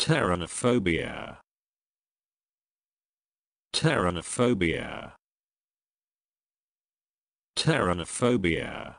Terranophobia. Terranophobia. Terranophobia.